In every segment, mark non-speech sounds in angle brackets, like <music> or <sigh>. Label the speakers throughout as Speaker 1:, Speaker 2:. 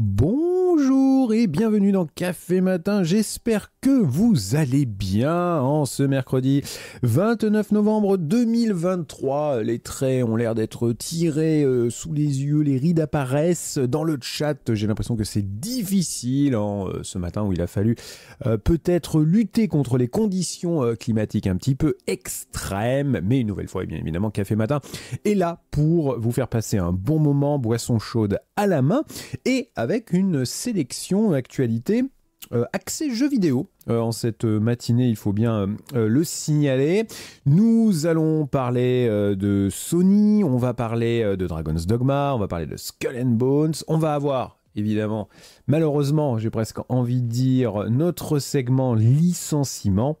Speaker 1: bon et bienvenue dans Café Matin. J'espère que vous allez bien en ce mercredi 29 novembre 2023. Les traits ont l'air d'être tirés euh, sous les yeux, les rides apparaissent dans le chat. J'ai l'impression que c'est difficile en euh, ce matin où il a fallu euh, peut-être lutter contre les conditions climatiques un petit peu extrêmes. Mais une nouvelle fois, et eh bien évidemment, Café Matin est là pour vous faire passer un bon moment, boisson chaude à la main et avec une sélection actualité euh, accès jeux vidéo. Euh, en cette euh, matinée, il faut bien le signaler. Nous allons parler de Sony, on va parler de Dragon's Dogma, on va parler de Skull and Bones, on va avoir évidemment, malheureusement, j'ai presque envie de dire, notre segment licenciement.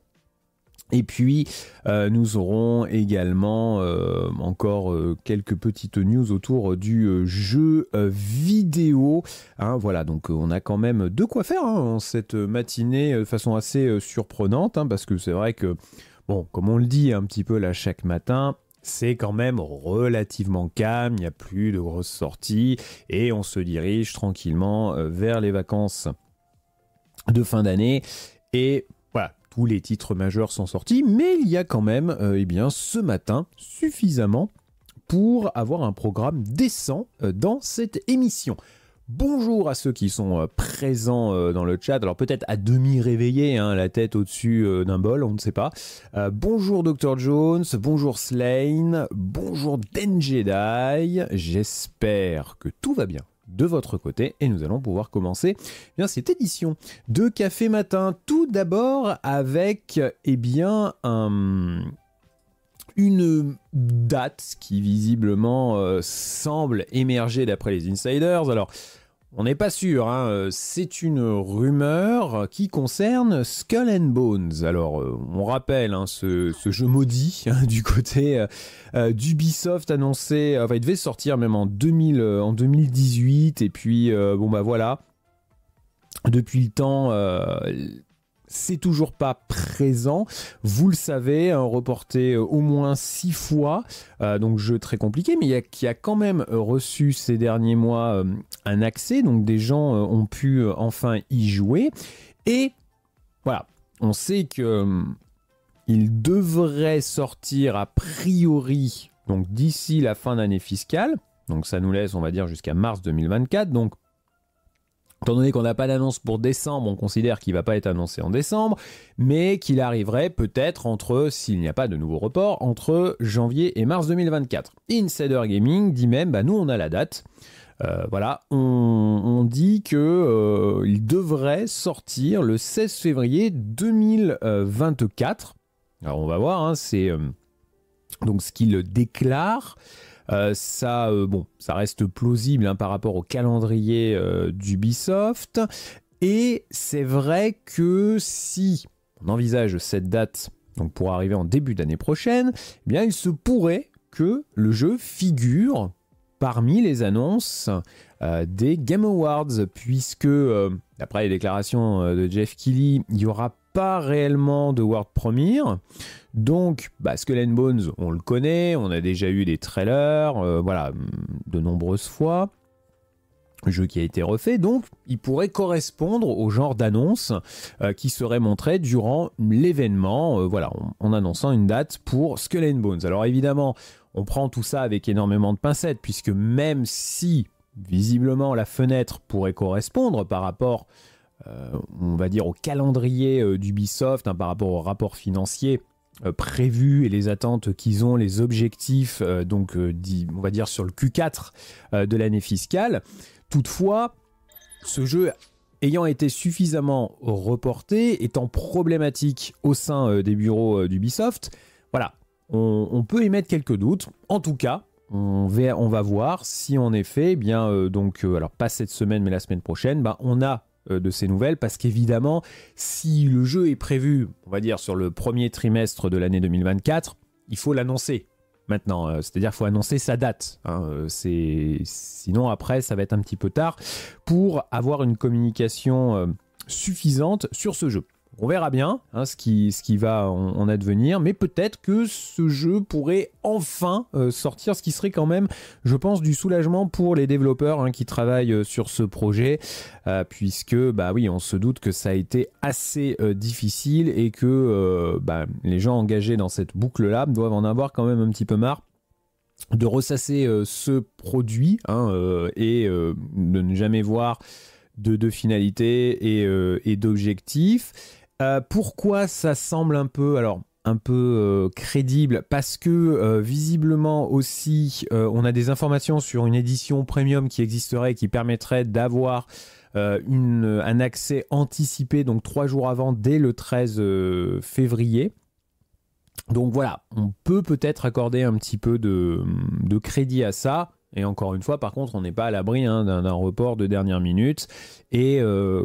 Speaker 1: Et puis, euh, nous aurons également euh, encore euh, quelques petites news autour du jeu vidéo. Hein, voilà, donc on a quand même de quoi faire hein, en cette matinée de façon assez surprenante, hein, parce que c'est vrai que, bon, comme on le dit un petit peu là chaque matin, c'est quand même relativement calme, il n'y a plus de grosses sorties, et on se dirige tranquillement vers les vacances de fin d'année. Et tous les titres majeurs sont sortis, mais il y a quand même, euh, eh bien, ce matin, suffisamment pour avoir un programme décent euh, dans cette émission. Bonjour à ceux qui sont euh, présents dans le chat. Alors peut-être à demi réveillé, hein, la tête au-dessus d'un bol, on ne sait pas. bonjour Dr Jones, bonjour Slane, bonjour Den J'espère que tout va bien de votre côté et nous allons pouvoir commencer eh bien, cette édition de Café Matin. Tout d'abord avec eh bien, une date qui visiblement euh, semble émerger d'après les insiders. Alors, on n'est pas sûr, hein. euh, c'est une rumeur qui concerne Skull and Bones. Alors, euh, on rappelle hein, ce, jeu maudit hein, <laughs> du côté euh, d'Ubisoft annoncé, enfin, il devait sortir même en, en 2018, et puis, bon bah voilà, depuis le temps, c'est toujours pas présent. Vous le savez, reporté euh, au moins six fois, euh, donc jeu très compliqué, mais y qui a quand même euh, reçu ces derniers mois un accès, donc des gens ont pu enfin y jouer. Et voilà, on sait que il devrait sortir a priori, donc d'ici la fin d'année fiscale. Donc ça nous laisse, on va dire, jusqu'à mars 2024. Donc Étant donné qu'on n'a pas d'annonce pour décembre, on considère qu'il ne va pas être annoncé en décembre, mais qu'il arriverait peut-être entre, s'il n'y a pas de nouveau report, entre janvier et mars 2024. Insider Gaming dit même, bah, nous on a la date. Euh, voilà, on, dit que euh, devrait sortir le 16 février 2024. Alors on va voir, hein, c'est euh, donc ce qu'il déclare. Euh, ça, euh, bon, ça reste plausible hein, par rapport au calendrier euh, d'Ubisoft. Et c'est vrai que si on envisage cette date donc pour arriver en début d'année prochaine, eh bien il se pourrait que le jeu figure parmi les annonces des Game Awards, puisque d'après les déclarations de Jeff Keighley, il y aura pas réellement de World Premiere. Donc, bah, Skull and Bones, on le connaît, on a déjà eu des trailers, euh, voilà, de nombreuses fois. Jeu qui a été refait, donc il pourrait correspondre au genre d'annonce euh, qui serait montrée durant l'événement, euh, voilà, en, en, annonçant une date pour Skull and Bones. Alors évidemment, on prend tout ça avec énormément de pincettes, puisque même si visiblement la fenêtre pourrait correspondre par rapport euh, on va dire, au calendrier euh, d'Ubisoft hein, par rapport au rapport financier euh, prévu et les attentes qu'ils ont, les objectifs, donc on va dire sur le Q4 de l'année fiscale. Toutefois, ce jeu ayant été suffisamment reporté, étant problématique au sein des bureaux d'Ubisoft, voilà, on, peut peut émettre quelques doutes. En tout cas, on va, voir si en effet, eh bien donc alors pas cette semaine mais la semaine prochaine, bah, on a euh, de ces nouvelles parce qu'évidemment, si le jeu est prévu, on va dire, sur le premier trimestre de l'année 2024, il faut l'annoncer maintenant. Euh, c'est-à-dire il faut annoncer sa date. Hein. Euh, sinon, après, ça va être un petit peu tard pour avoir une communication suffisante sur ce jeu on verra bien hein, ce, qui, va en, advenir, mais peut-être que ce jeu pourrait enfin euh, sortir, ce qui serait quand même, je pense, du soulagement pour les développeurs hein, qui travaillent euh, sur ce projet, euh, puisque, bah oui, on se doute que ça a été assez difficile et que bah, les gens engagés dans cette boucle-là doivent en avoir quand même un petit peu marre de ressasser ce produit hein, et de ne jamais voir de, finalité et, et euh, pourquoi ça semble un peu... Alors, un peu euh, crédible parce que euh, visiblement aussi on a des informations sur une édition premium qui existerait et qui permettrait d'avoir un accès anticipé donc trois jours avant dès le 13 février. Donc voilà, on peut peut-être accorder un petit peu de, crédit à ça. Et encore une fois, par contre, on n'est pas à l'abri hein, d'un report de dernière minute. Et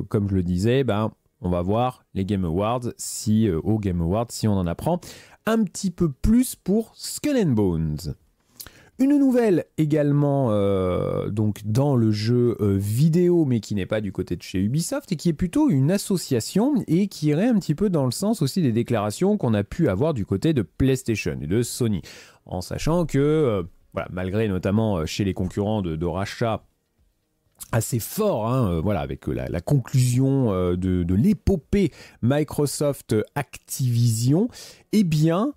Speaker 1: comme je le disais, ben, on va voir les Game Awards, si euh, au Game Awards, si on en apprend un petit peu plus pour Skull and Bones. Une nouvelle également euh, donc dans le jeu euh, vidéo, mais qui n'est pas du côté de chez Ubisoft et qui est plutôt une association et qui irait un petit peu dans le sens aussi des déclarations qu'on a pu avoir du côté de PlayStation et de Sony, en sachant que malgré notamment chez les concurrents de, de rachat assez fort, hein, euh, voilà, avec euh, la, conclusion euh, de, l'épopée Microsoft Activision, eh bien,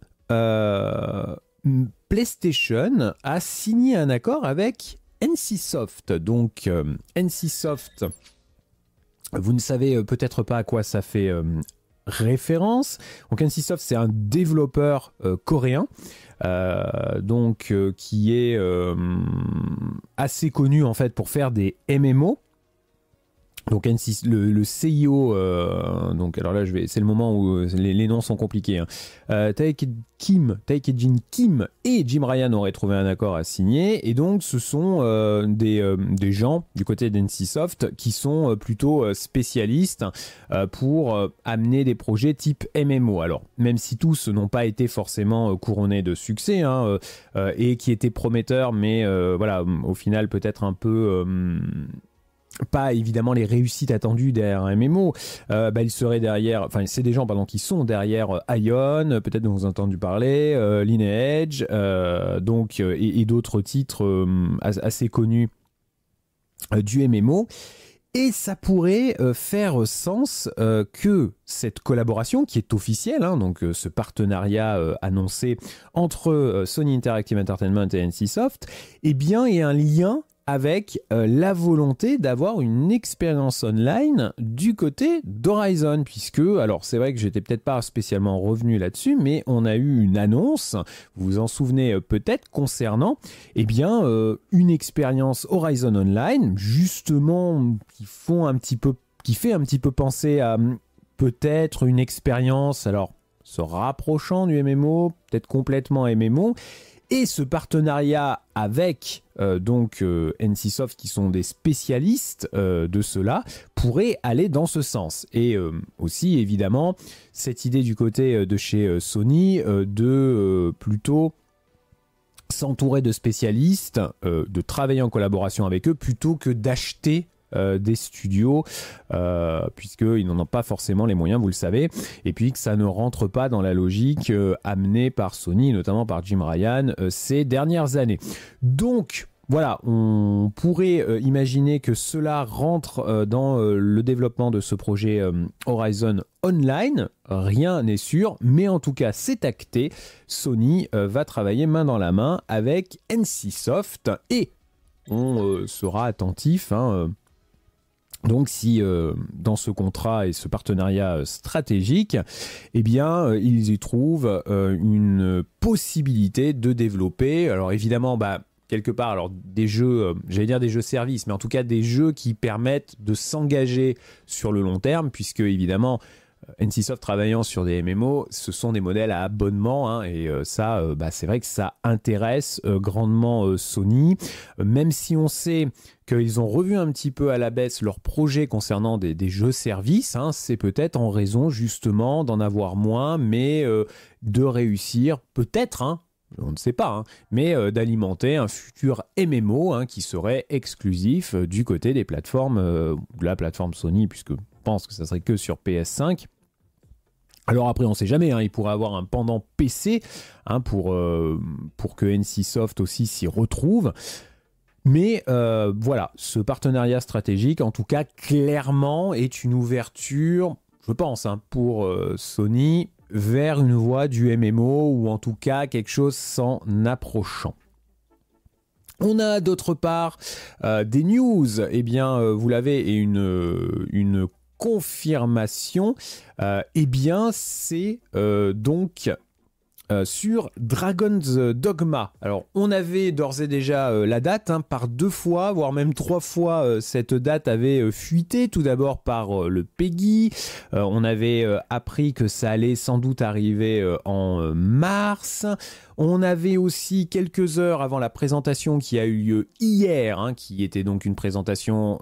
Speaker 1: PlayStation a signé un accord avec NCSoft. Donc, NCSoft, vous ne savez peut-être pas à quoi ça fait référence. Donc, NCSoft, c'est un développeur coréen. Euh, donc euh, qui est euh, assez connu en fait pour faire des MMO donc le, le CIO, euh, donc alors là je vais, c'est le moment où euh, les, noms sont compliqués. Hein. Euh, Kim, Jin Kim et Jim Ryan auraient trouvé un accord à signer et donc ce sont des, gens du côté d'NCSoft qui sont plutôt spécialistes pour amener des projets type MMO. Alors même si tous n'ont pas été forcément couronnés de succès hein, et qui étaient prometteurs, mais voilà au final peut-être un peu pas évidemment les réussites attendues derrière un MMO, euh, bah, derrière, enfin c'est des gens pardon, qui sont derrière euh, Ion, peut-être dont vous avez entendu parler, euh, Lineage, donc, et, d'autres titres assez connus du MMO. Et ça pourrait faire sens que cette collaboration qui est officielle, hein, donc ce partenariat annoncé entre Sony Interactive Entertainment et NCSoft, eh bien, ait un lien avec euh, la volonté d'avoir une expérience online du côté d'Horizon, puisque, alors c'est vrai que j'étais peut-être pas spécialement revenu là-dessus, mais on a eu une annonce, vous vous en souvenez euh, peut-être, concernant, eh bien, euh, une expérience Horizon Online, justement, qui font un petit peu, qui fait un petit peu penser à hum, peut-être une expérience, alors se rapprochant du MMO, peut-être complètement MMO, et ce partenariat avec euh, donc euh, NCSoft, qui sont des spécialistes euh, de cela, pourrait aller dans ce sens. Et aussi, évidemment, cette idée du côté de chez Sony de plutôt s'entourer de spécialistes, de travailler en collaboration avec eux, plutôt que d'acheter euh, des studios, euh, puisqu'ils n'en ont pas forcément les moyens, vous le savez, et puis que ça ne rentre pas dans la logique euh, amenée par Sony, notamment par Jim Ryan, euh, ces dernières années. Donc, voilà, on pourrait imaginer que cela rentre dans le développement de ce projet Horizon Online. Rien n'est sûr, mais en tout cas, c'est acté. Sony va travailler main dans la main avec NCSoft et on sera attentif. Hein, donc si euh, dans ce contrat et ce partenariat stratégique, eh bien euh, ils y trouvent euh, une possibilité de développer, alors évidemment, bah, quelque part, alors des jeux, j'allais dire des jeux services, mais en tout cas des jeux qui permettent de s'engager sur le long terme, puisque évidemment, NCSoft travaillant sur des MMO, ce sont des modèles à abonnement hein, et euh, ça, euh, bah, c'est vrai que ça intéresse euh, grandement Sony, même si on sait qu'ils ont revu un petit peu à la baisse leur projet concernant des, jeux-services, hein, c'est peut-être en raison justement d'en avoir moins, mais de réussir peut-être, hein, on ne sait pas, mais d'alimenter un futur MMO qui serait exclusif du côté des plateformes, de la plateforme Sony, puisque je pense que ça serait que sur PS5. Alors après, on ne sait jamais, hein, il pourrait avoir un pendant PC hein, pour, euh, pour que NCSoft aussi s'y retrouve. Mais euh, voilà, ce partenariat stratégique, en tout cas, clairement, est une ouverture, je pense, hein, pour euh, Sony vers une voie du MMO ou en tout cas quelque chose s'en approchant. On a d'autre part des news, eh bien vous l'avez, et une, une confirmation, euh, eh bien c'est euh, donc euh, sur Dragon's Dogma. Alors, on avait d'ores et déjà la date, hein, par deux fois, voire même trois fois, cette date avait fuité, tout d'abord par le Peggy, on avait appris que ça allait sans doute arriver en mars, on avait aussi quelques heures avant la présentation qui a eu lieu hier, hein, qui était donc une présentation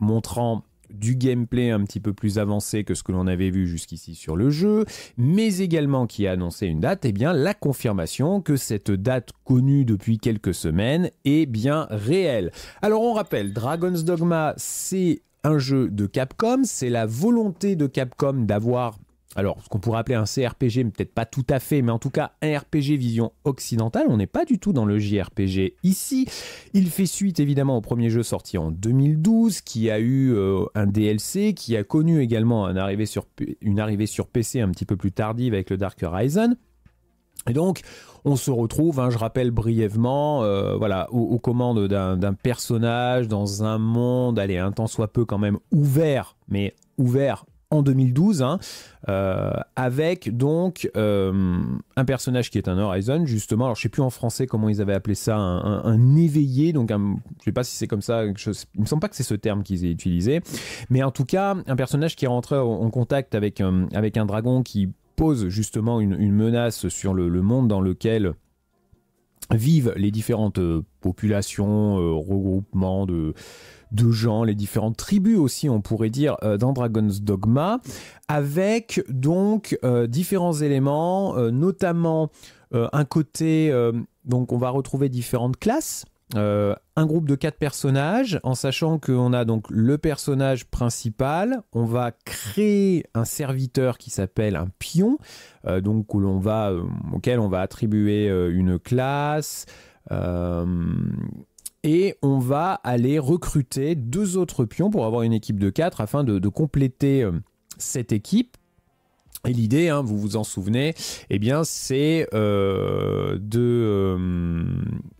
Speaker 1: montrant du gameplay un petit peu plus avancé que ce que l'on avait vu jusqu'ici sur le jeu, mais également qui a annoncé une date, et eh bien la confirmation que cette date connue depuis quelques semaines est bien réelle. Alors on rappelle, Dragon's Dogma, c'est un jeu de Capcom, c'est la volonté de Capcom d'avoir alors ce qu'on pourrait appeler un CRPG, peut-être pas tout à fait, mais en tout cas un RPG vision occidentale, on n'est pas du tout dans le JRPG ici. Il fait suite évidemment au premier jeu sorti en 2012, qui a eu euh, un DLC, qui a connu également une arrivée sur PC un petit peu plus tardive avec le Dark Horizon. Et donc, on se retrouve, hein, je rappelle brièvement, euh, voilà, aux, aux commandes d'un personnage dans un monde, allez, un temps soit peu quand même ouvert, mais ouvert en 2012, hein, euh, avec donc euh, un personnage qui est un Horizon, justement. Alors, je sais plus en français comment ils avaient appelé ça, un, éveillé. Donc, un, je sais pas si c'est comme ça. Je, il me semble pas que c'est ce terme qu'ils aient utilisé, mais en tout cas, un personnage qui est rentré en, contact avec euh, avec un dragon qui pose justement une, menace sur le, monde dans lequel vivent les différentes populations, regroupements de de gens, les différentes tribus aussi, on pourrait dire, euh, dans Dragon's Dogma, avec donc euh, différents éléments, euh, notamment un côté, donc on va retrouver différentes classes. un groupe de quatre personnages, en sachant qu'on a donc le personnage principal, on va créer un serviteur qui s'appelle un pion, donc auquel on va attribuer une classe, et on va aller recruter deux autres pions pour avoir une équipe de 4 afin de, de compléter euh, cette équipe et l'idée, hein, vous vous en souvenez, eh bien, c'est euh, de euh,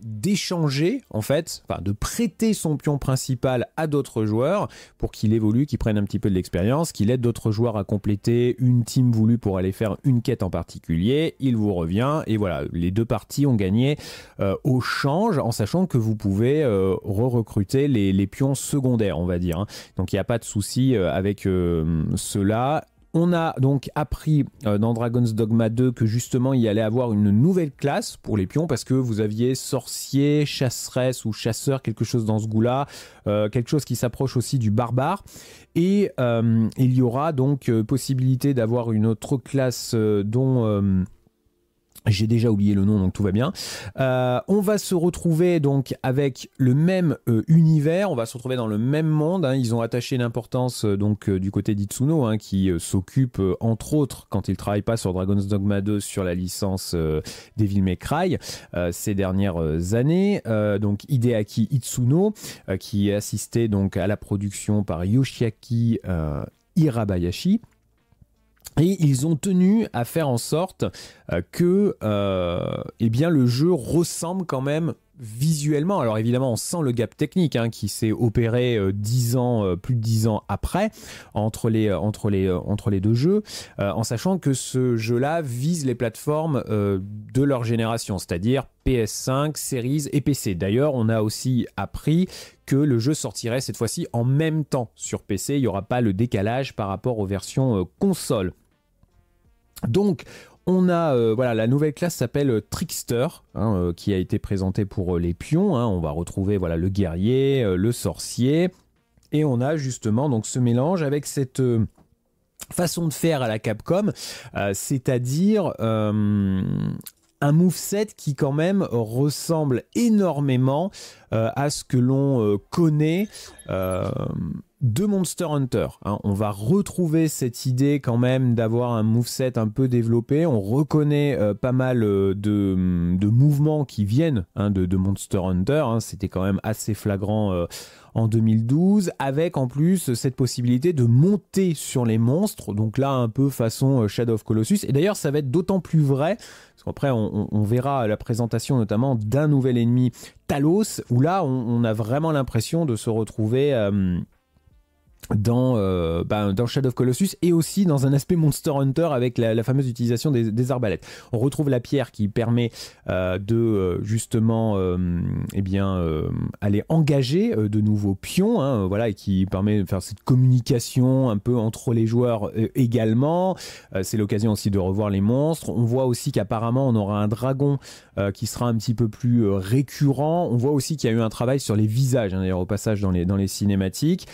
Speaker 1: d'échanger en fait, enfin, de prêter son pion principal à d'autres joueurs pour qu'il évolue, qu'il prenne un petit peu de l'expérience, qu'il aide d'autres joueurs à compléter une team voulue pour aller faire une quête en particulier. Il vous revient et voilà, les deux parties ont gagné euh, au change, en sachant que vous pouvez re-recruter les, pions secondaires, on va dire. Hein. Donc il n'y a pas de souci avec cela on a donc appris euh, dans Dragon's Dogma 2 que justement il y allait avoir une nouvelle classe pour les pions parce que vous aviez sorcier, chasseresse ou chasseur, quelque chose dans ce goût-là, euh, quelque chose qui s'approche aussi du barbare. Et euh, il y aura donc possibilité d'avoir une autre classe dont j'ai déjà oublié le nom, donc tout va bien. Euh, on va se retrouver donc avec le même euh, univers, on va se retrouver dans le même monde. Hein. Ils ont attaché l'importance euh, donc du côté d'Itsuno, hein, qui s'occupe entre autres, quand il travaille pas sur Dragon's Dogma 2, sur la licence Devil May Cry ces dernières années. donc Hideaki Itsuno, qui est assisté donc à la production par Yoshiaki Hirabayashi. Et ils ont tenu à faire en sorte euh, que euh, eh bien, le jeu ressemble quand même visuellement. Alors évidemment, on sent le gap technique hein, qui s'est opéré euh, ans, plus de dix ans après, entre les, entre les, entre les deux jeux, en sachant que ce jeu-là vise les plateformes de leur génération, c'est-à-dire PS5, Series et PC. D'ailleurs, on a aussi appris que le jeu sortirait cette fois-ci en même temps sur PC. Il n'y aura pas le décalage par rapport aux versions console. Donc, on a euh, voilà la nouvelle classe s'appelle euh, Trickster hein, euh, qui a été présentée pour les pions. Hein. on va retrouver voilà le guerrier, le sorcier et on a justement donc ce mélange avec cette façon de faire à la Capcom, c'est-à-dire un moveset qui quand même ressemble énormément euh, à ce que l'on euh, connaît euh, de Monster Hunter. Hein. On va retrouver cette idée quand même d'avoir un moveset un peu développé. On reconnaît pas mal de, mouvements qui viennent hein, de, Monster Hunter. Hein. C'était quand même assez flagrant. en 2012, avec en plus cette possibilité de monter sur les monstres, donc là un peu façon Shadow of Colossus. Et d'ailleurs, ça va être d'autant plus vrai, parce qu'après on, on, verra la présentation notamment d'un nouvel ennemi Talos, où là, on, a vraiment l'impression de se retrouver. Euh, dans, euh, bah, dans Shadow of Colossus et aussi dans un aspect Monster Hunter avec la, fameuse utilisation des, arbalètes. On retrouve la pierre qui permet euh, de euh, justement eh bien, aller engager de nouveaux pions, hein, voilà, et qui permet de faire cette communication un peu entre les joueurs également. C'est l'occasion aussi de revoir les monstres. On voit aussi qu'apparemment on aura un dragon qui sera un petit peu plus récurrent. On voit aussi qu'il y a eu un travail sur les visages, hein, d'ailleurs au passage dans les, dans les cinématiques.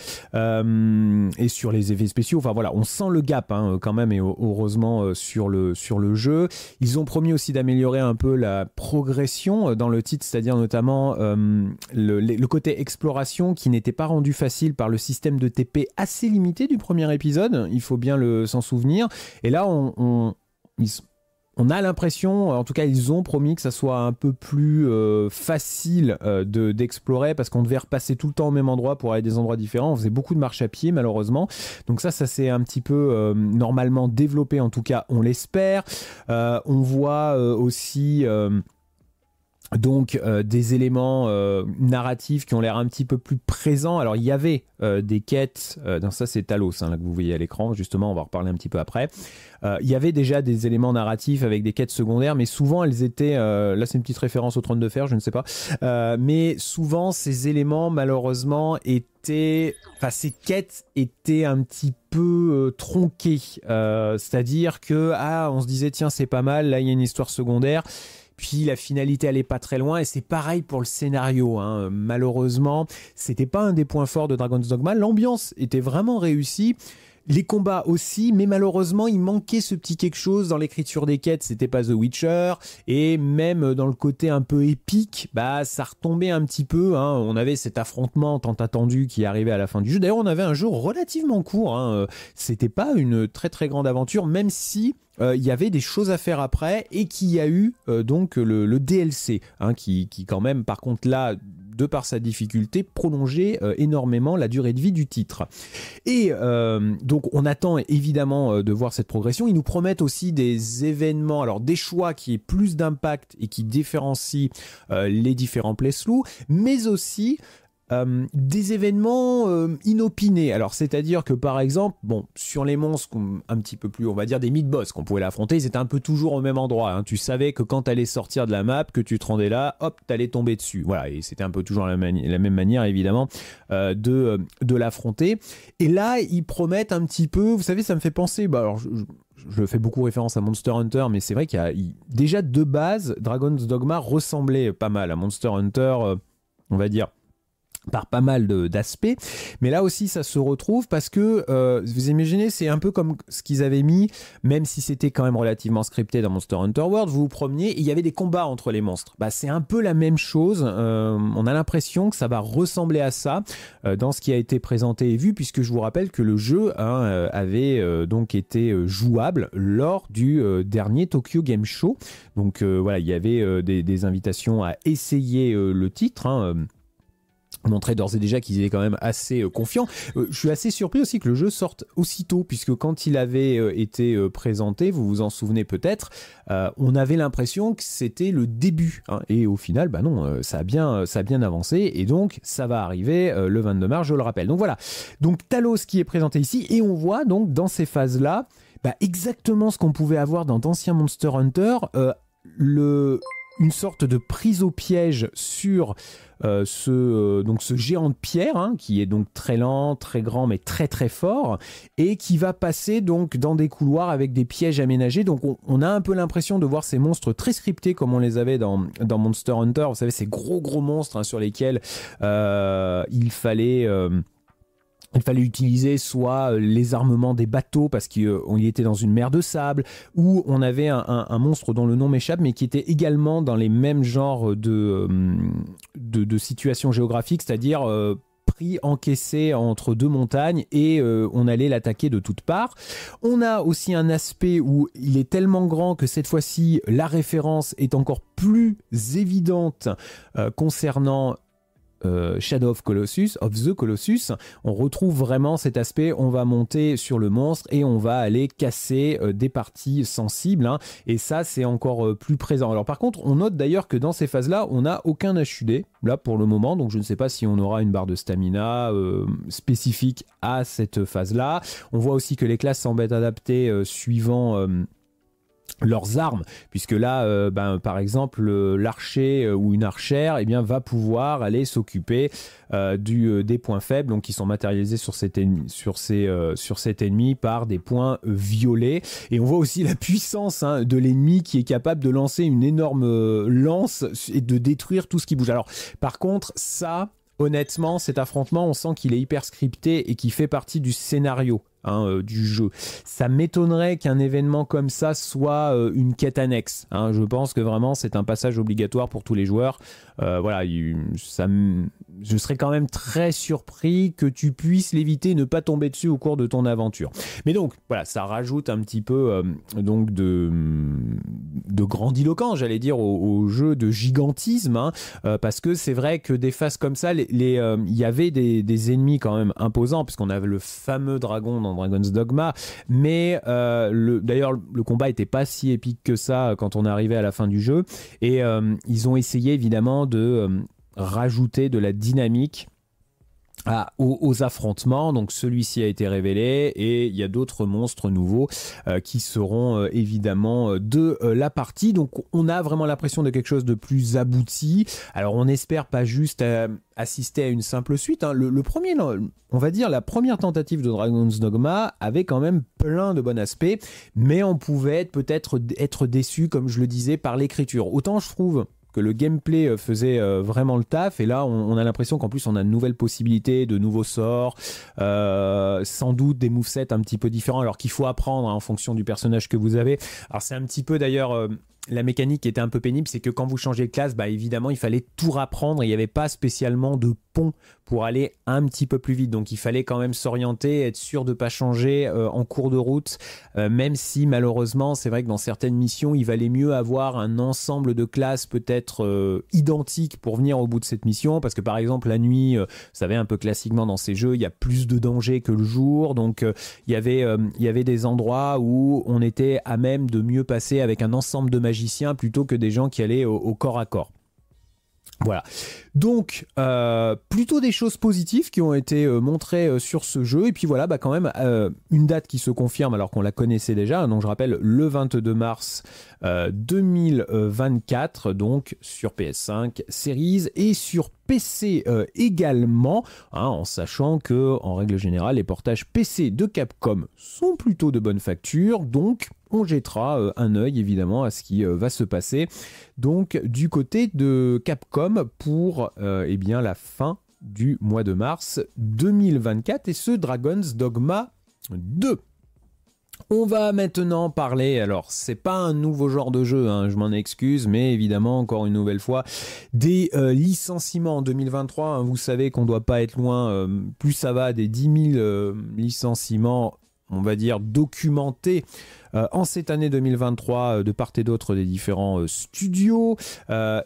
Speaker 1: Euh, et sur les effets spéciaux, enfin voilà, on sent le gap hein, quand même, et heureusement euh, sur le, sur le jeu. Ils ont promis aussi d'améliorer un peu la progression euh, dans le titre, c'est-à-dire notamment le, côté exploration qui n'était pas rendu facile par le système de TP assez limité du premier épisode, il faut bien s'en souvenir. Et là, on, on a l'impression, en tout cas ils ont promis que ça soit un peu plus euh, facile euh, d'explorer parce qu'on devait repasser tout le temps au même endroit pour aller des endroits différents. On faisait beaucoup de marche à pied malheureusement. Donc ça, ça s'est un petit peu euh, normalement développé en tout cas, on l'espère. on voit aussi donc euh, des éléments euh, narratifs qui ont l'air un petit peu plus présents. Alors il y avait euh, des quêtes, dans ça c'est Talos là, hein, que vous voyez à l'écran, justement on va en reparler un petit peu après. il y avait déjà des éléments narratifs avec des quêtes secondaires, mais souvent elles étaient, là c'est une petite référence au trône de fer, je ne sais pas, mais souvent ces éléments malheureusement étaient, enfin ces quêtes étaient un petit peu tronquées, c'est-à-dire que ah on se disait tiens c'est pas mal, là il y a une histoire secondaire puis la finalité n'allait pas très loin et c'est pareil pour le scénario Malheureusement, malheureusement c'était pas un des points forts de Dragon's Dogma l'ambiance était vraiment réussie les combats aussi, mais malheureusement, il manquait ce petit quelque chose dans l'écriture des quêtes, c'était pas The Witcher, et même dans le côté un peu épique, bah ça retombait un petit peu, hein. on avait cet affrontement tant attendu qui arrivait à la fin du jeu, d'ailleurs on avait un jeu relativement court, hein. c'était pas une très très grande aventure, même si euh, il y avait des choses à faire après et qu'il y a eu euh, donc le, DLC hein, qui, qui, quand même par contre là de par sa difficulté, prolonger euh, énormément la durée de vie du titre. Et euh, donc on attend évidemment euh, de voir cette progression. Ils nous promettent aussi des événements, alors des choix qui aient plus d'impact et qui différencient les différents play mais aussi euh, des événements euh, inopinés. Alors, c'est-à-dire que par exemple, bon, sur les monstres, un petit peu plus, on va dire des mid-boss qu'on pouvait l'affronter, ils étaient un peu toujours au même endroit. Hein. Tu savais que quand t'allais sortir de la map, que tu te rendais là, hop, tu allais tomber dessus. Voilà, et c'était un peu toujours la, même manière, évidemment, euh, de, l'affronter. Et là, ils promettent un petit peu, vous savez, ça me fait penser, bah je, fais beaucoup référence à Monster Hunter, mais c'est vrai qu'il y a déjà de base, Dragon's Dogma ressemblait pas mal à Monster Hunter, on va dire par pas mal d'aspects. Mais là aussi, ça se retrouve parce que, euh, vous imaginez, c'est un peu comme ce qu'ils avaient mis, même si c'était quand même relativement scripté dans Monster Hunter World, vous vous promeniez, il y avait des combats entre les monstres. Bah, c'est un peu la même chose, euh, on a l'impression que ça va ressembler à ça euh, dans ce qui a été présenté et vu, puisque je vous rappelle que le jeu hein, avait donc été jouable lors du dernier Tokyo Game Show. Donc voilà, il y avait des, invitations à essayer le titre. Hein, montrait d'ores et déjà qu'ils étaient quand même assez confiant. Euh, confiants. Euh, je suis assez surpris aussi que le jeu sorte aussitôt, puisque quand il avait euh, été présenté, vous vous en souvenez peut-être, on avait l'impression que c'était le début. Hein. et au final, bah non, ça a, bien, ça bien avancé, et donc ça va arriver le 22 mars, je le rappelle. Donc voilà, donc Talos qui est présenté ici, et on voit donc dans ces phases-là, bah, exactement ce qu'on pouvait avoir dans d'anciens Monster Hunter, le une sorte de prise au piège sur euh, ce, euh, donc ce géant de pierre, hein, qui est donc très lent, très grand, mais très très fort, et qui va passer donc dans des couloirs avec des pièges aménagés. Donc on, a un peu l'impression de voir ces monstres très scriptés comme on les avait dans, Monster Hunter. Vous savez, ces gros gros monstres hein, sur lesquels euh, il fallait il fallait utiliser soit euh, les armements des bateaux parce qu'on y euh, était dans une mer de sable, ou on avait un, monstre dont le nom m'échappe, mais qui était également dans les mêmes genres de, euh, de, situations géographiques, c'est-à-dire pris, encaissé entre deux montagnes et on allait l'attaquer de toutes parts. On a aussi un aspect où il est tellement grand que cette fois-ci la référence est encore plus évidente concernant euh, Shadow of Colossus, of the Colossus, on retrouve vraiment cet aspect, on va monter sur le monstre et on va aller casser euh, des parties sensibles, hein. et ça c'est encore euh, plus présent. Alors par contre, on note d'ailleurs que dans ces phases-là, on n'a aucun HUD, là pour le moment, donc je ne sais pas si on aura une barre de stamina spécifique à cette phase-là. On voit aussi que les classes semblent être adaptées suivant leurs armes, puisque là, euh, ben, par exemple, l'archer euh, ou une archère eh bien, va pouvoir aller s'occuper euh, du des points faibles, donc qui sont matérialisés sur cet ennemi, sur ces, sur cet ennemi par des points violets. Et on voit aussi la puissance hein, de l'ennemi qui est capable de lancer une énorme lance et de détruire tout ce qui bouge. Alors, par contre, ça, honnêtement, cet affrontement, on sent qu'il est hyper scripté et qu'il fait partie du scénario. Hein, euh, du jeu. Ça m'étonnerait qu'un événement comme ça soit euh, une quête annexe. Hein. Je pense que vraiment c'est un passage obligatoire pour tous les joueurs. Euh, voilà, ça je serais quand même très surpris que tu puisses l'éviter, ne pas tomber dessus au cours de ton aventure. Mais donc, voilà, ça rajoute un petit peu donc de, de grandiloquent, j'allais dire, au, jeu de gigantisme, hein. parce que c'est vrai que des faces comme ça, il y avait des, des, ennemis quand même imposants, puisqu'on avait le fameux dragon dans Dragon's Dogma. Mais euh, d'ailleurs, le combat n'était pas si épique que ça euh, quand on arrivé à la fin du jeu. Et euh, ils ont essayé évidemment de rajouter de la dynamique ah, aux, affrontements. Donc celui-ci a été révélé et il y a d'autres monstres nouveaux euh, qui seront euh, évidemment euh, de la partie. Donc on a vraiment l'impression de quelque chose de plus abouti. Alors on espère pas juste assister à une simple suite. Hein. Le, premier, on va dire, la première tentative de Dragon's Dogma avait quand même plein de bons aspects, mais on pouvait peut être, être déçu, comme je le disais, par l'écriture. Autant je trouve le gameplay euh, faisait euh, vraiment le taf. Et là, on, a l'impression qu'en plus, on a de nouvelles possibilités, de nouveaux sorts, euh, sans doute des movesets un petit peu différents, alors qu'il faut apprendre hein, en fonction du personnage que vous avez. Alors, c'est un petit peu d'ailleurs la mécanique était un peu pénible, c'est que quand vous changez de classe, bah évidemment, il fallait tout rapprendre. Il n'y avait pas spécialement de pont pour aller un petit peu plus vite. Donc il fallait quand même s'orienter, être sûr de ne pas changer euh, en cours de route, euh, même si malheureusement, c'est vrai que dans certaines missions, il valait mieux avoir un ensemble de classes peut-être euh, identiques pour venir au bout de cette mission. Parce que par exemple, la nuit, vous savez, un peu classiquement dans ces jeux, il y a plus de dangers que le jour. Donc il y avait, il y avait des endroits où on était à même de mieux passer avec un ensemble de magie plutôt que des gens qui allaient au, corps à corps. Voilà. Donc, euh, plutôt des choses positives qui ont été euh, montrées euh, sur ce jeu. Et puis voilà, bah, quand même, une date qui se confirme alors qu'on la connaissait déjà. Donc, je rappelle, le 22 mars 2024, donc sur PS5, Series et sur PC également, hein, en sachant que, en règle générale, les portages PC de Capcom sont plutôt de bonne facture. Donc, on jettera euh, un œil évidemment à ce qui euh, va se passer donc du côté de Capcom pour euh, eh bien, la fin du mois de mars 2024 et ce Dragon's Dogma 2. On va maintenant parler, alors c'est pas un nouveau genre de jeu, hein, je m'en excuse, mais évidemment encore une nouvelle fois, des licenciements en 2023, hein. vous savez qu'on ne doit pas être loin, plus ça va des 10 000 licenciements on va dire, documenté euh, en cette année 2023 euh, de part et d'autre des différents euh, studios.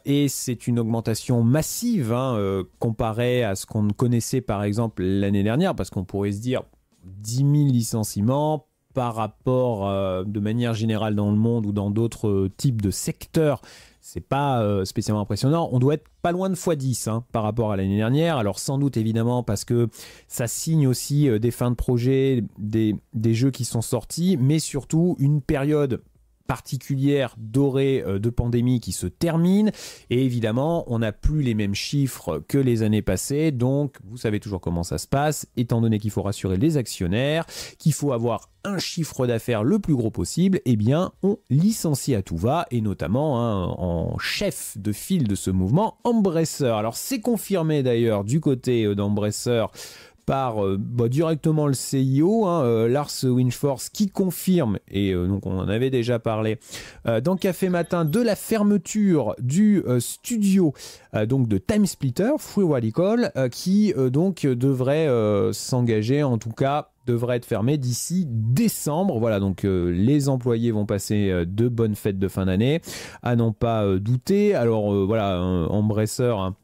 Speaker 1: et c'est une augmentation massive hein, comparée à ce qu'on connaissait par exemple l'année dernière, parce qu'on pourrait se dire 10 000 licenciements par rapport de manière générale dans le monde ou dans d'autres types de secteurs, c'est pas euh, spécialement impressionnant. On doit être pas loin de x10 hein, par rapport à l'année dernière. Alors sans doute évidemment parce que ça signe aussi euh, des fins de projet, des, jeux qui sont sortis, mais surtout une période particulière dorée euh, de pandémie qui se termine. Et évidemment, on n'a plus les mêmes chiffres que les années passées. Donc, vous savez toujours comment ça se passe, étant donné qu'il faut rassurer les actionnaires, qu'il faut avoir un chiffre d'affaires le plus gros possible, eh bien, on licencie à tout va, et notamment hein, en chef de file de ce mouvement, Embresseur Alors, c'est confirmé d'ailleurs du côté euh, d'Embresseur par euh, bah, directement le CIO, hein, euh, Lars Winchforce, qui confirme, et euh, donc on en avait déjà parlé dans Café Matin, de la fermeture du studio donc de Time Splitter, Free qui donc devrait s'engager, en tout cas devrait être fermé d'ici décembre. Voilà, donc les employés vont passer de bonnes fêtes de fin d'année, à n'en pas douter. Alors voilà, embrasseur... Hein,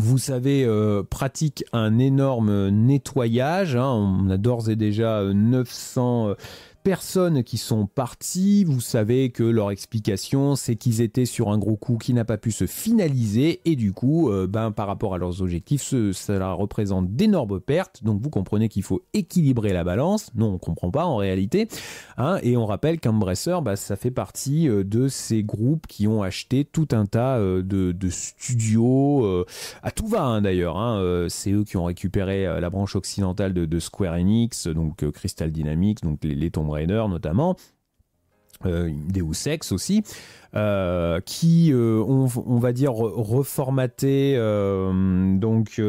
Speaker 1: vous savez, euh, pratique un énorme nettoyage. Hein. On a d'ores et déjà 900 euh, personnes qui sont parties. Vous savez que leur explication, c'est qu'ils étaient sur un gros coup qui n'a pas pu se finaliser et du coup, euh, ben, par rapport à leurs objectifs, cela représente d'énormes pertes. Donc vous comprenez qu'il faut équilibrer la balance. Non, on comprend pas en réalité. Hein. et on rappelle qu'un bah, ça fait partie euh, de ces groupes qui ont acheté tout un tas euh, de, studios à tout va hein, d'ailleurs. Hein. c'est eux qui ont récupéré la branche occidentale de, Square Enix, donc Crystal Dynamics, donc les, les Rainer notamment, euh, Deus Ex aussi, euh, qui euh, ont, on va dire, reformaté euh, donc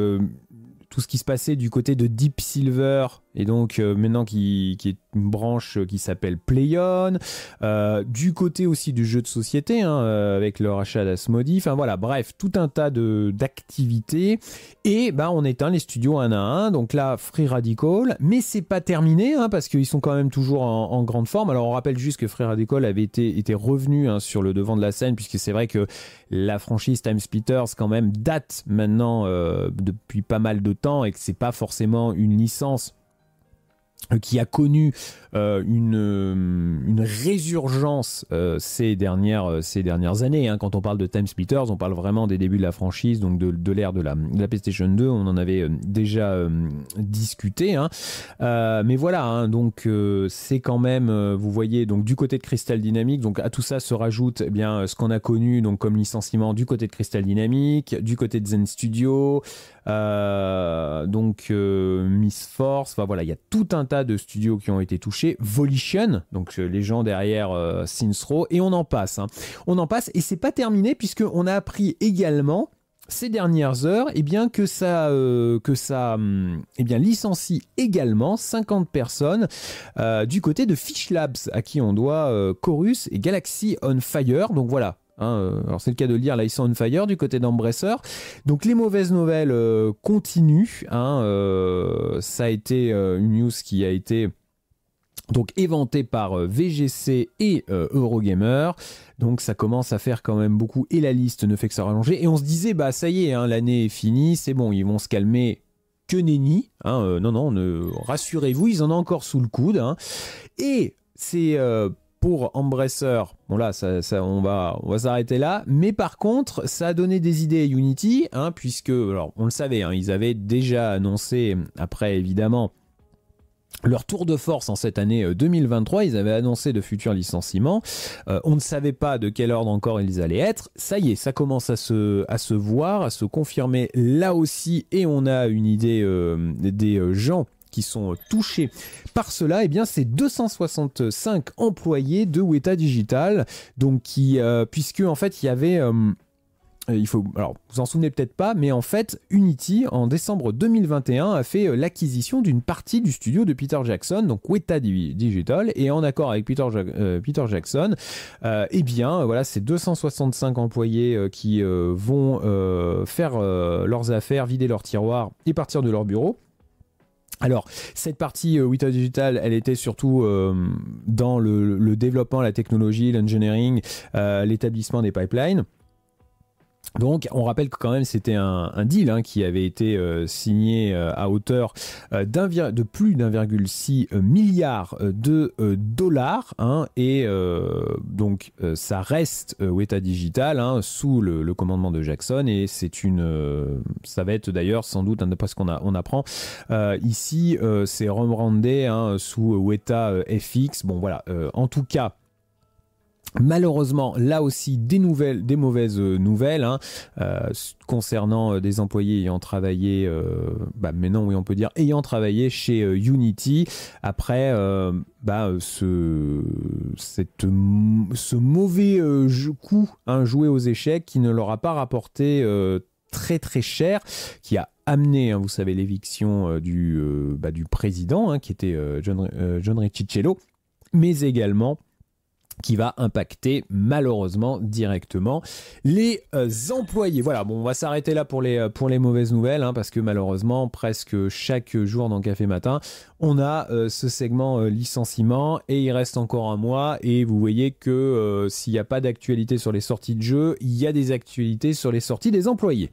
Speaker 1: tout ce qui se passait du côté de Deep Silver et donc euh, maintenant qui, est une branche qui s'appelle Playon, euh, du côté aussi du jeu de société hein, euh, avec le rachat d'Asmodi, enfin voilà, bref, tout un tas de d'activités. Et bah, on éteint les studios un à un, donc là Free Radical, mais c'est pas terminé hein, parce qu'ils sont quand même toujours en, grande forme. Alors on rappelle juste que Free Radical avait été, revenu hein, sur le devant de la scène puisque c'est vrai que la franchise Time Splitters quand même date maintenant depuis pas mal de temps et que c'est pas forcément une licence qui a connu euh, une, euh, une, résurgence euh, ces, dernières, ces dernières années. Hein. Quand on parle de Time Splitters, on parle vraiment des débuts de la franchise, donc de, de l'ère de la, la, PlayStation 2. On en avait déjà discuté. Hein. mais voilà, hein, donc c'est quand même, vous voyez, donc du côté de Crystal Dynamics, donc à tout ça se rajoute eh bien ce qu'on a connu donc comme licenciement du côté de Crystal Dynamics, du côté de Zen Studio, donc Miss Force. Enfin voilà, il y a tout un de studios qui ont été touchés, Volition, donc euh, les gens derrière euh, et on en passe. Hein. On en passe, et c'est pas terminé, puisqu'on a appris également ces dernières heures, et eh bien que ça, euh, que ça hum, eh bien, licencie également 50 personnes euh, du côté de Fish Labs, à qui on doit Chorus et Galaxy on Fire. Donc voilà, Hein, euh, alors c'est le cas de lire sont on Fire du côté d'Embresseur. Donc les mauvaises nouvelles euh, continuent. Hein, euh, ça a été une news qui a été donc éventé par VGC et Eurogamer. Donc ça commence à faire quand même beaucoup et la liste ne fait que se rallonger. Et on se disait, bah ça y est, hein, l'année est finie, c'est bon, ils vont se calmer. Que nenni, non, non, rassurez-vous, ils en ont encore sous le coude. Et c'est pour embrasseur. bon là, on va, on va s'arrêter là. Mais par contre, ça a donné des idées à Unity, hein, puisque, alors, on le savait, hein, ils avaient déjà annoncé, après évidemment, leur tour de force en cette année 2023, euh, ils avaient annoncé de futurs licenciements. Euh, on ne savait pas de quel ordre encore ils allaient être. Ça y est, ça commence à se, à se voir, à se confirmer là aussi, et on a une idée euh, des gens qui sont euh, touchés par cela, et eh bien, c'est 265 employés de Weta Digital, donc qui, euh, puisque en fait, il y avait euh, il faut, alors vous en souvenez peut-être pas, mais en fait, Unity, en décembre 2021, a fait l'acquisition d'une partie du studio de Peter Jackson, donc Weta Digital, et en accord avec Peter, Jackson, et eh bien, voilà, ces 265 employés qui vont faire leurs affaires, vider leurs tiroirs et partir de leur bureau. Alors, cette partie euh, Digital, elle était surtout euh, dans le, développement, la technologie, l'engineering, euh, l'établissement des pipelines. Donc, on rappelle que quand même c'était un, deal hein, qui avait été euh, signé euh, à hauteur euh, de plus d'1,6 milliard de dollars, hein, et donc ça reste Weta Digital hein, sous le, commandement de Jackson, et c'est une, ça va être d'ailleurs sans doute, d'après ce qu'on on apprend ici, c'est rembrandé sous Weta FX. Bon voilà, en tout cas. Malheureusement, là aussi, des nouvelles, des mauvaises euh, nouvelles hein. euh, concernant euh, des employés ayant travaillé, bah, oui on peut dire, ayant travaillé chez Unity après bah, ce, cette, ce mauvais coup hein, joué aux échecs qui ne leur a pas rapporté très très cher, qui a amené, hein, vous savez, l'éviction du, bah, du président, qui était John, John Riccicello, mais également qui va impacter malheureusement directement les euh, employés. Voilà, bon, on va s'arrêter là pour les, euh, pour les mauvaises nouvelles, hein, parce que malheureusement, presque chaque jour dans Café Matin, on a euh, ce segment licenciement, et il reste encore un mois, et vous voyez que s'il n'y a pas d'actualité sur les sorties de jeu, il y a des actualités sur les sorties des employés.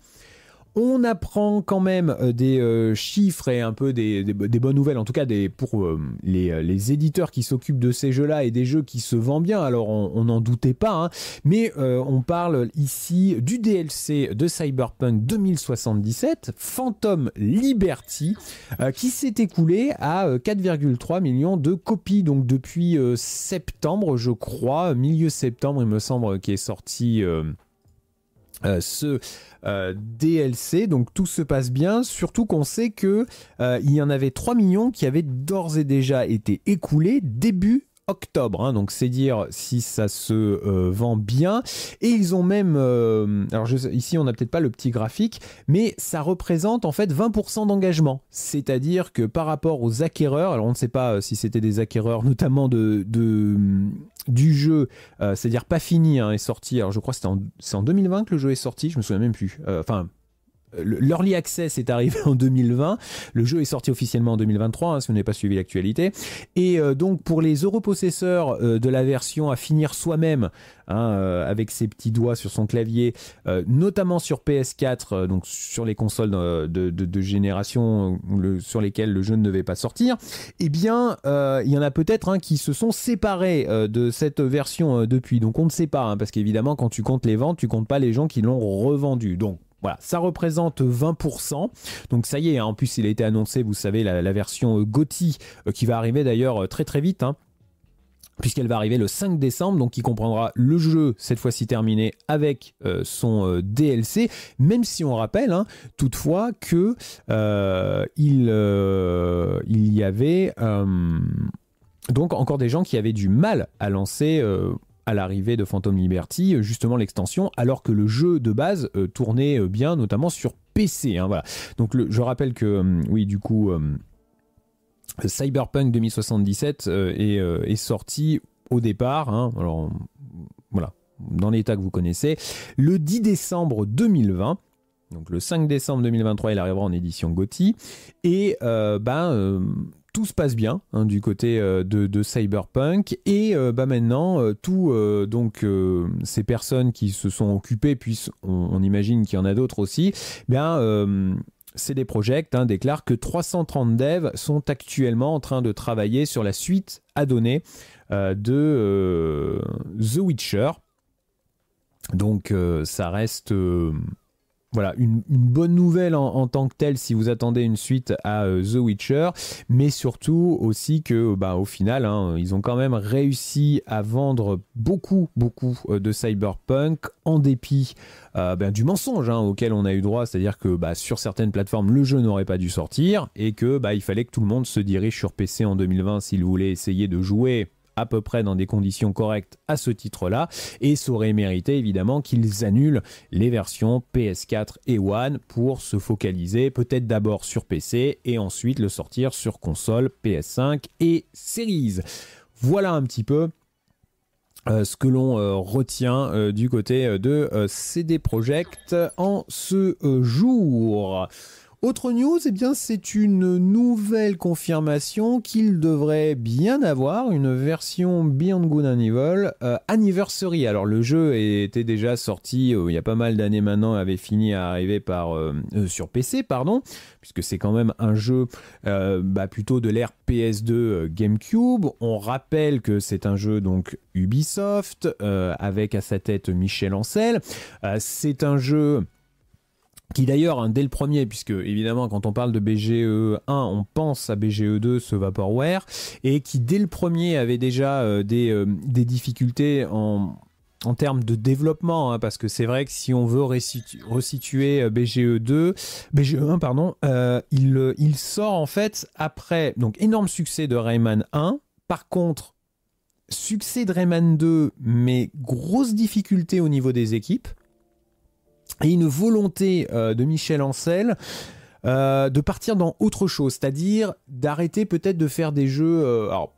Speaker 1: On apprend quand même euh, des euh, chiffres et un peu des, bonnes nouvelles, en tout cas des, pour euh, les, éditeurs qui s'occupent de ces jeux-là et des jeux qui se vendent bien. Alors on n'en doutait pas, hein. mais on parle ici du DLC de Cyberpunk 2077, Phantom Liberty, qui s'est écoulé à 4,3 millions de copies, donc depuis septembre, je crois, milieu septembre, il me semble, qu'il est sorti. Euh, ce euh, DLC. Donc tout se passe bien, surtout qu'on sait que euh, il y en avait 3 millions qui avaient d'ores et déjà été écoulés début octobre. Hein, donc c'est dire si ça se euh, vend bien. Et ils ont même, euh, alors ici on n'a peut-être pas le petit graphique, mais ça représente en fait 20% d'engagement. C'est-à-dire que par rapport aux acquéreurs, alors on ne sait pas euh, si c'était des acquéreurs <laughs> notamment de, du jeu, c'est-à-dire pas fini, hein, est sorti. Alors je crois que c'est en, en, 2020 que le jeu est sorti, je me souviens même plus. Enfin euh, l'early access est arrivé <laughs> en 2020. Le jeu est sorti officiellement en 2023, hein, si vous n'avez pas suivi l'actualité. Et euh, donc, pour les europossesseurs euh, de la version à finir soi-même, hein, avec ses petits doigts sur son clavier, notamment sur PS4, donc sur les consoles de, génération sur lesquelles le jeu ne devait pas sortir, eh bien, il y en a peut-être hein, qui se sont séparés de cette version depuis. Donc, on ne sait pas, hein, parce qu'évidemment, quand tu comptes les ventes, tu comptes pas les gens qui l'ont revendu. Donc, voilà, ça représente 20%. Donc ça y est, hein, en plus il a été annoncé, vous savez, la, version euh, GOTY euh, qui va arriver d'ailleurs euh, très très vite. Hein, puisqu'elle va arriver le 5 décembre, donc qui comprendra le jeu, cette fois-ci terminé, avec son DLC, même si on rappelle hein, toutefois que il y avait... donc encore des gens qui avaient du mal à lancer à l'arrivée de Phantom Liberty, euh, justement l'extension, alors que le jeu de base euh, tournait euh, bien, notamment sur PC. Hein, voilà. Donc je rappelle que, oui, du coup, Cyberpunk 2077 est, est, sorti au départ. Hein, alors, voilà, dans l'état que vous connaissez, le 10 décembre 2020. Donc le 5 décembre 2023, il arrivera en édition GOTY. Et ben, tout se passe bien hein, du côté euh, de, Cyberpunk et euh, bah maintenant euh, tout donc ces personnes qui se sont occupées puis on, imagine qu'il y en a d'autres aussi bien CD Projekt hein, déclare que 330 devs sont actuellement en train de travailler sur la suite à donner de The Witcher donc ça reste voilà, une, bonne nouvelle en, tant que telle si vous attendez une suite à euh, The Witcher, mais surtout aussi que, bah, au final, hein, ils ont quand même réussi à vendre beaucoup, beaucoup euh, de Cyberpunk en dépit euh, ben, du mensonge hein, auquel on a eu droit, c'est-à-dire que bah, sur certaines plateformes, le jeu n'aurait pas dû sortir et que bah, il fallait que tout le monde se dirige sur PC en 2020 s'il voulait essayer de jouer à peu près dans des conditions correctes à ce titre-là, et ça aurait mérité évidemment qu'ils annulent les versions PS4 et One pour se focaliser peut-être d'abord sur PC et ensuite le sortir sur console PS5 et Series. Voilà un petit peu euh, ce que l'on euh, retient euh, du côté de CD project en ce jour. Autre news, et eh bien, c'est une nouvelle confirmation qu'il devrait bien avoir une version Beyond Good and Evil euh, Anniversary. Alors, le jeu était déjà sorti euh, il y a pas mal d'années maintenant, avait fini à arriver par, euh, sur PC, pardon, puisque c'est quand même un jeu bah, plutôt de l'ère PS2 GameCube. On rappelle que c'est un jeu donc Ubisoft, avec à sa tête Michel Ancel. c'est un jeu qui d'ailleurs, hein, dès le premier, puisque évidemment quand on parle de BGE1, on pense à BGE2, ce Vaporware, et qui dès le premier avait déjà euh, euh, des, difficultés en, termes de développement, hein, parce que c'est vrai que si on veut resituer BGE2, euh, BGE1, e pardon, il, il sort en fait après, donc énorme succès de Rayman 1, par contre, succès de Rayman 2, mais grosse difficulté au niveau des équipes et une volonté euh, de Michel Ancel euh, de partir dans autre chose, c'est-à-dire d'arrêter peut-être de faire des jeux, euh, alors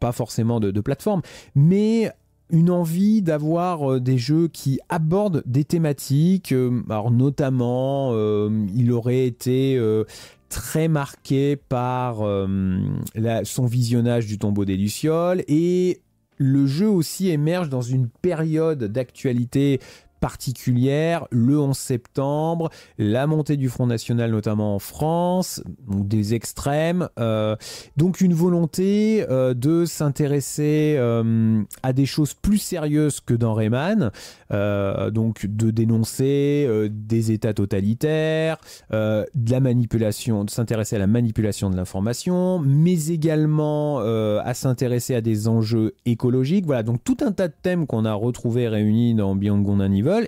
Speaker 1: pas forcément de, plateforme, mais une envie d'avoir des jeux qui abordent des thématiques, alors notamment il aurait été très marqué par la, son visionnage du tombeau des Lucioles et le jeu aussi émerge dans une période d'actualité particulière, le 11 septembre, la montée du Front National notamment en France, des extrêmes, euh, donc une volonté euh, de s'intéresser euh, à des choses plus sérieuses que dans Rayman, donc de dénoncer des États totalitaires, de la manipulation, de s'intéresser à la manipulation de l'information, mais également à s'intéresser à des enjeux écologiques, voilà, donc tout un tas de thèmes qu'on a retrouvés réunis dans Beyond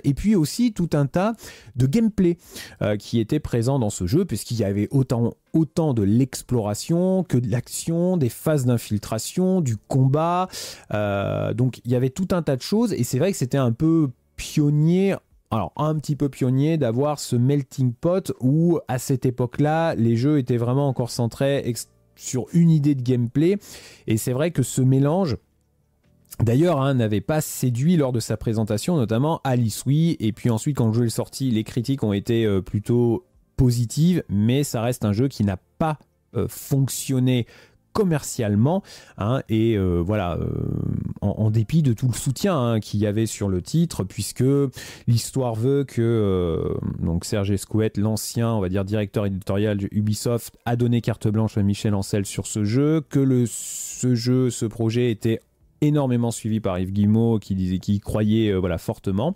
Speaker 1: et puis aussi tout un tas de gameplay euh, qui était présent dans ce jeu, puisqu'il y avait autant, autant de l'exploration que de l'action, des phases d'infiltration, du combat. Euh, donc il y avait tout un tas de choses, et c'est vrai que c'était un peu pionnier alors un petit peu pionnier d'avoir ce melting pot où à cette époque-là, les jeux étaient vraiment encore centrés sur une idée de gameplay. Et c'est vrai que ce mélange D'ailleurs, hein, n'avait pas séduit lors de sa présentation, notamment Alice oui, et puis ensuite quand le jeu est sorti, les critiques ont été euh, plutôt positives, mais ça reste un jeu qui n'a pas euh, fonctionné commercialement, hein. et euh, voilà, en, dépit de tout le soutien hein, qu'il y avait sur le titre, puisque l'histoire veut que donc Serge Escouette, l'ancien, on va dire, directeur éditorial d'Ubisoft, Ubisoft, a donné carte blanche à Michel Ancel sur ce jeu, que ce jeu, ce projet était énormément suivi par Yves Guimot qui, disait, qui croyait euh, voilà, fortement.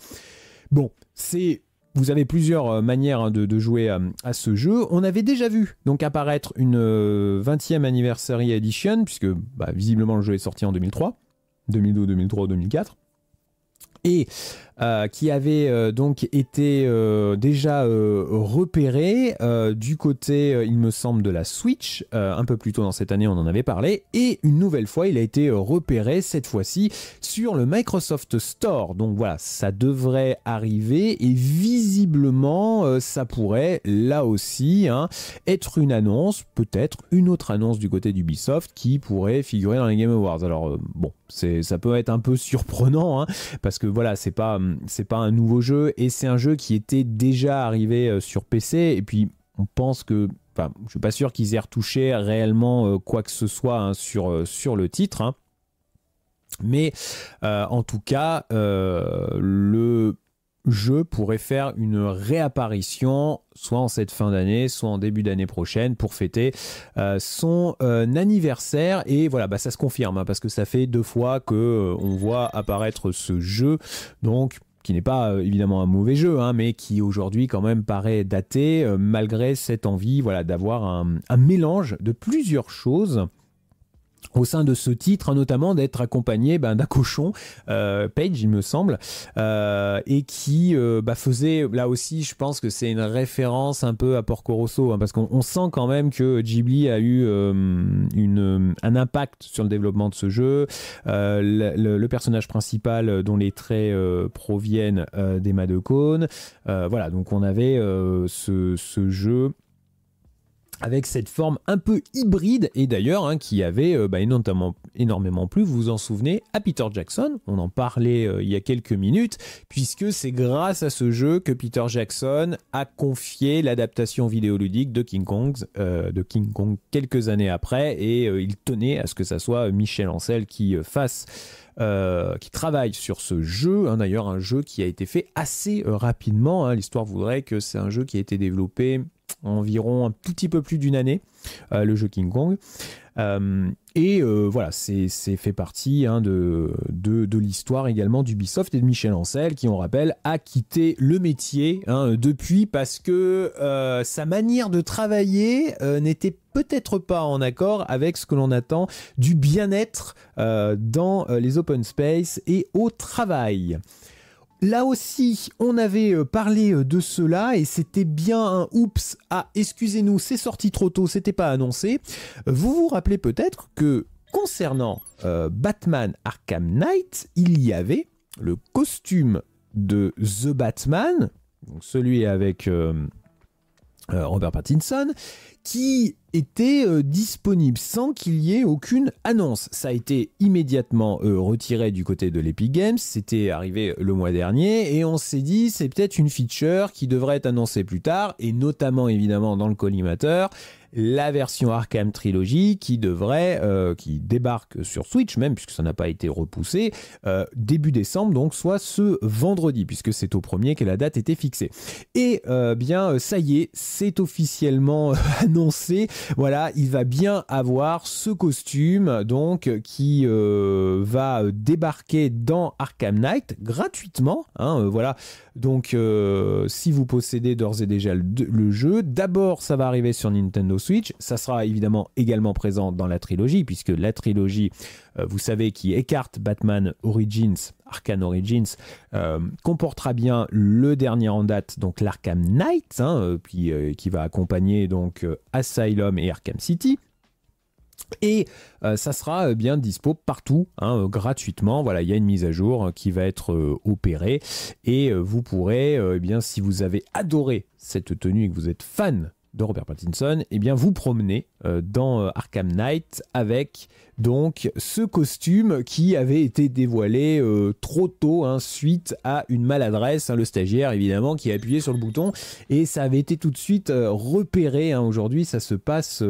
Speaker 1: Bon, c'est vous avez plusieurs euh, manières hein, de, jouer à ce jeu. On avait déjà vu donc apparaître une 20e euh, Anniversary Edition, puisque bah, visiblement le jeu est sorti en 2003, 2002, 2003, 2004 et euh, qui avait euh, donc été euh, déjà repéré du côté, il me semble, de la Switch, un peu plus tôt dans cette année, on en avait parlé, et une nouvelle fois, il a été repéré, cette fois-ci, sur le Microsoft Store. Donc voilà, ça devrait arriver, et visiblement, ça pourrait, là aussi, hein, être une annonce, peut-être une autre annonce du côté d'Ubisoft, qui pourrait figurer dans les Game Awards. Alors bon, ça peut être un peu surprenant hein, parce que voilà, c'est pas c'est pas un nouveau jeu et c'est un jeu qui était déjà arrivé euh, sur PC et puis on pense que enfin, je suis pas sûr qu'ils aient retouché réellement euh, quoi que ce soit hein, sur euh, sur le titre. Hein. Mais en tout cas, le jeu pourrait faire une réapparition, soit en cette fin d'année, soit en début d'année prochaine, pour fêter euh, son euh, anniversaire. Et voilà, bah, ça se confirme, hein, parce que ça fait deux fois que euh, on voit apparaître ce jeu. Donc qui n'est pas évidemment un mauvais jeu, hein, mais qui aujourd'hui quand même paraît daté, malgré cette envie voilà, d'avoir un mélange de plusieurs choses au sein de ce titre, notamment d'être accompagné ben, d'un cochon, euh, Page, il me semble, euh, et qui euh, bah, faisait, là aussi, je pense que c'est une référence un peu à Porco Rosso, hein, parce qu'on sent quand même que Ghibli a eu une, un impact sur le développement de ce jeu. Le, personnage principal dont les traits proviennent d'Emma de Cône. voilà, donc on avait ce, ce jeu avec cette forme un peu hybride et d'ailleurs hein, qui avait euh, bah, notamment énormément plu, vous vous en souvenez, à Peter Jackson. On en parlait euh, il y a quelques minutes, puisque c'est grâce à ce jeu que Peter Jackson a confié l'adaptation vidéoludique de King Kong, euh, de King Kong quelques années après, et il tenait à ce que ça soit Michel Ancel qui fasse qui travaille sur ce jeu. Hein. D'ailleurs, un jeu qui a été fait assez rapidement. Hein. L'histoire voudrait que c'est un jeu qui a été développé environ un petit peu plus d'une année, euh, le jeu King Kong. Euh, et euh, voilà, c'est fait partie hein, de, de, l'histoire également d'Ubisoft et de Michel Ancel, qui, on rappelle, a quitté le métier hein, depuis parce que sa manière de travailler n'était peut-être pas en accord avec ce que l'on attend du bien-être dans les open space et au travail. Là aussi, on avait euh, parlé euh, de cela et c'était bien un oups. Ah, excusez-nous, c'est sorti trop tôt, c'était pas annoncé. Euh, vous vous rappelez peut-être que concernant Batman Arkham Knight, il y avait le costume de The Batman, celui avec Robert Pattinson, qui était euh, disponible sans qu'il y ait aucune annonce. Ça a été immédiatement euh, retiré du côté de l'Epic Games, c'était arrivé euh, le mois dernier et on s'est dit c'est peut-être une feature qui devrait être annoncée plus tard et notamment évidemment dans le collimateur la version Arkham Trilogy qui devrait, qui débarque sur Switch même, puisque ça n'a pas été repoussé, début décembre, donc soit ce vendredi, puisque c'est au premier que la date était fixée. Et bien, ça y est, c'est officiellement voilà, il va bien avoir ce costume donc qui euh, va débarquer dans Arkham Knight gratuitement. Hein, euh, voilà, donc, euh, si vous possédez d'ores et déjà le, jeu, d'abord ça va arriver sur Nintendo Switch. Ça sera évidemment également présent dans la trilogie, puisque la trilogie, euh, vous savez, qui écarte Batman Origins, Arkham Origins, euh, comportera bien le dernier en date, donc l'Arkham Knight, puis, hein, qui va accompagner donc Asylum et Arkham City. Et euh, ça sera euh, bien dispo partout, hein, euh, gratuitement. Voilà, il y a une mise à jour qui va être opérée. Et vous pourrez, eh bien, si vous avez adoré cette tenue et que vous êtes fan de Robert Pattinson, et eh bien vous promenez euh, dans euh, Arkham Knight avec donc ce costume qui avait été dévoilé euh, trop tôt hein, suite à une maladresse, hein, le stagiaire évidemment qui a appuyé sur le bouton et ça avait été tout de suite repéré. Hein. Aujourd'hui ça se passe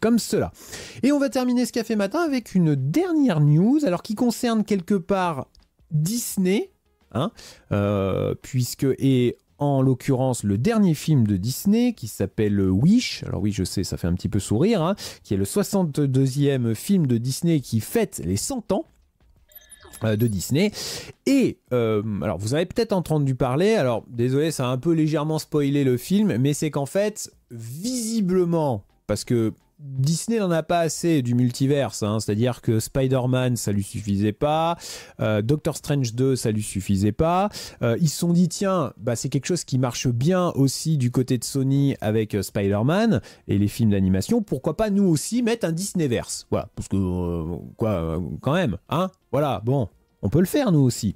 Speaker 1: comme cela. Et on va terminer ce café matin avec une dernière news, alors qui concerne quelque part Disney. puisque et en l'occurrence le dernier film de Disney qui s'appelle Wish. Alors oui, je sais, ça fait un petit peu sourire, hein, qui est le 62e film de Disney qui fête les 100 ans euh, de Disney. Et euh, alors vous avez peut-être entendu parler, alors désolé ça a un peu légèrement spoilé le film, mais c'est qu'en fait visiblement, parce que Disney n'en a pas assez du multiverse, hein. c'est-à-dire que Spider-Man ça lui suffisait pas, euh, Doctor Strange 2 ça lui suffisait pas. Euh, ils se sont dit tiens, bah, c'est quelque chose qui marche bien aussi du côté de Sony avec euh, Spider-Man et les films d'animation. Pourquoi pas nous aussi mettre un Disneyverse Voilà, parce que quoi, quand même, hein Voilà, bon, on peut le faire nous aussi.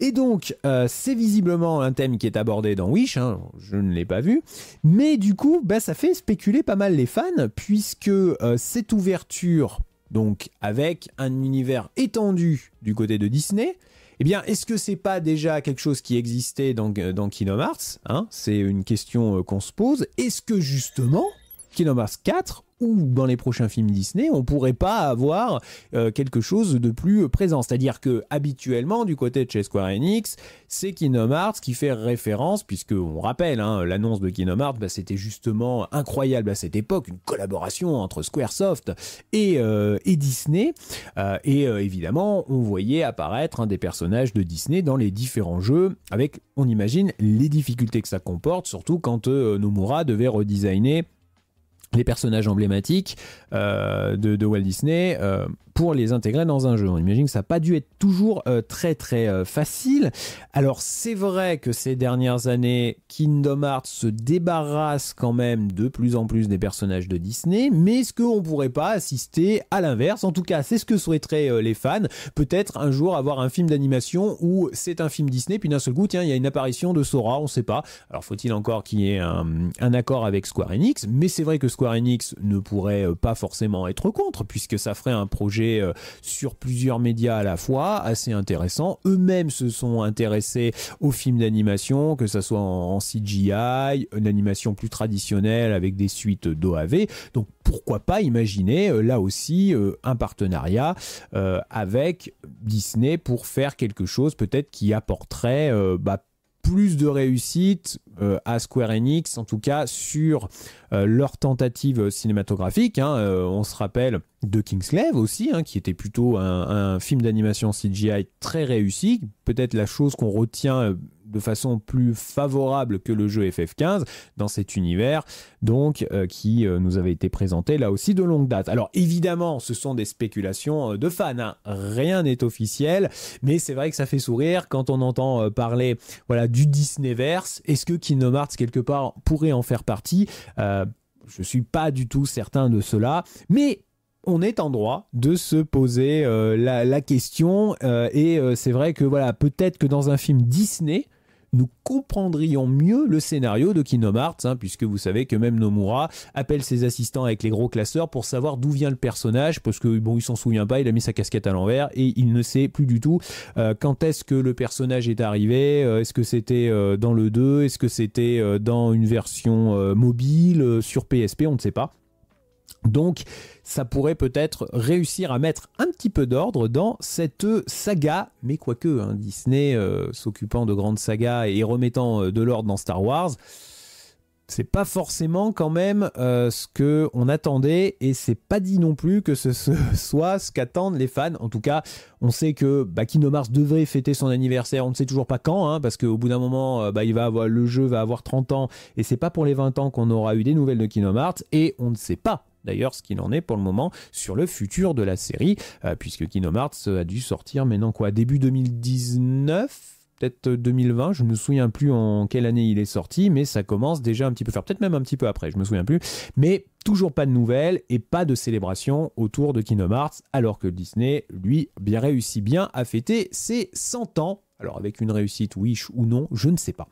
Speaker 1: Et donc, euh, c'est visiblement un thème qui est abordé dans Wish, hein, je ne l'ai pas vu, mais du coup, bah, ça fait spéculer pas mal les fans, puisque euh, cette ouverture, donc avec un univers étendu du côté de Disney, eh bien, est-ce que c'est pas déjà quelque chose qui existait dans, dans Kingdom hein C'est une question euh, qu'on se pose. Est-ce que justement, Kingdom Hearts 4 ou dans les prochains films Disney, on pourrait pas avoir euh, quelque chose de plus euh, présent. C'est-à-dire que habituellement, du côté de chez Square Enix, c'est Kingdom Hearts qui fait référence, puisque on rappelle, hein, l'annonce de Kingdom Hearts, bah, c'était justement incroyable à cette époque, une collaboration entre Squaresoft et, euh, et Disney. et évidemment, on voyait apparaître des personnages de Disney dans les différents jeux, avec, on imagine, les difficultés que ça comporte, surtout quand Nomura devait redesigner les personnages emblématiques euh, de, Walt Disney. Euh, pour les intégrer dans un jeu. On imagine que ça n'a pas dû être toujours euh, très très euh, facile. Alors c'est vrai que ces dernières années, Kingdom Hearts se débarrasse quand même de plus en plus des personnages de Disney, mais est-ce qu'on ne pourrait pas assister à l'inverse En tout cas, c'est ce que souhaiteraient euh, les fans. Peut-être un jour avoir un film d'animation où c'est un film Disney, puis d'un seul coup, tiens, il y a une apparition de Sora, on ne sait pas. Alors faut-il encore qu'il y ait un, accord avec Square Enix, mais c'est vrai que Square Enix ne pourrait pas forcément être contre, puisque ça ferait un projet euh, sur plusieurs médias à la fois, assez intéressant. Eux-mêmes se sont intéressés aux films d'animation, que ça soit en, CGI, une animation plus traditionnelle avec des suites d'OAV. Donc pourquoi pas imaginer euh, là aussi euh, un partenariat avec Disney pour faire quelque chose peut-être qui apporterait bah, plus de réussite euh, à Square Enix, en tout cas sur euh, leur tentative cinématographique. Hein, euh, on se rappelle de Kingslave aussi, hein, qui était plutôt un, un film d'animation CGI très réussi. Peut-être la chose qu'on retient de façon plus favorable que le jeu FF15 dans cet univers donc euh, qui euh, nous avait été présenté là aussi de longue date. Alors évidemment, ce sont des spéculations euh, de fans, hein. rien n'est officiel, mais c'est vrai que ça fait sourire quand on entend parler voilà du Disneyverse. Est-ce que Kingdom Hearts quelque part pourrait en faire partie Je suis pas du tout certain de cela, mais on est en droit de se poser la, question et c'est vrai que voilà peut-être que dans un film Disney nous comprendrions mieux le scénario de Kingdom hein, puisque vous savez que même Nomura appelle ses assistants avec les gros classeurs pour savoir d'où vient le personnage, parce que bon, il s'en souvient pas, il a mis sa casquette à l'envers et il ne sait plus du tout euh, quand est-ce que le personnage est arrivé, euh, est-ce que c'était euh, dans le 2, est-ce que c'était dans une version mobile, sur PSP, on ne sait pas. Donc ça pourrait peut-être réussir à mettre un petit peu d'ordre dans cette saga, mais quoique hein, Disney euh, s'occupant de grandes sagas et remettant euh, de l'ordre dans Star Wars, c'est pas forcément quand même euh, ce que on attendait et c'est pas dit non plus que ce, <laughs> soit ce qu'attendent les fans. En tout cas, on sait que bah, Kingdom devrait fêter son anniversaire. On ne sait toujours pas quand, hein, parce qu'au bout d'un moment, bah, il va avoir, le jeu va avoir 30 ans et c'est pas pour les 20 ans qu'on aura eu des nouvelles de Kingdom et on ne sait pas d'ailleurs ce qu'il en est pour le moment sur le futur de la série, euh, puisque Kingdom Hearts a dû sortir maintenant quoi, début 2019 peut-être 2020, je ne me souviens plus en quelle année il est sorti, mais ça commence déjà un petit peu, faire peut-être même un petit peu après, je me souviens plus, mais toujours pas de nouvelles et pas de célébration autour de Kingdom Hearts, alors que Disney, lui, bien réussit bien à fêter ses 100 ans alors avec une réussite wish ou non, je ne sais pas.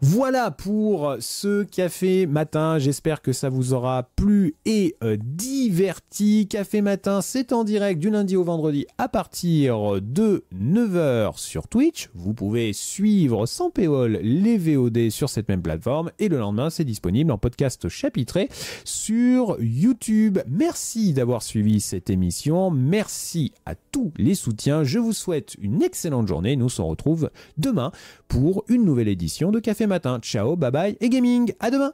Speaker 1: Voilà pour ce café matin. J'espère que ça vous aura plu et euh, diverti. Café matin, c'est en direct du lundi au vendredi à partir de 9h sur Twitch. Vous pouvez suivre sans péole les VOD sur cette même plateforme et le lendemain, c'est disponible en podcast chapitré sur YouTube. Merci d'avoir suivi cette émission. Merci à tous les soutiens. Je vous souhaite une excellente journée. Nous se retrouve demain pour une nouvelle édition de Café Matin. Ciao, bye bye et gaming. À demain.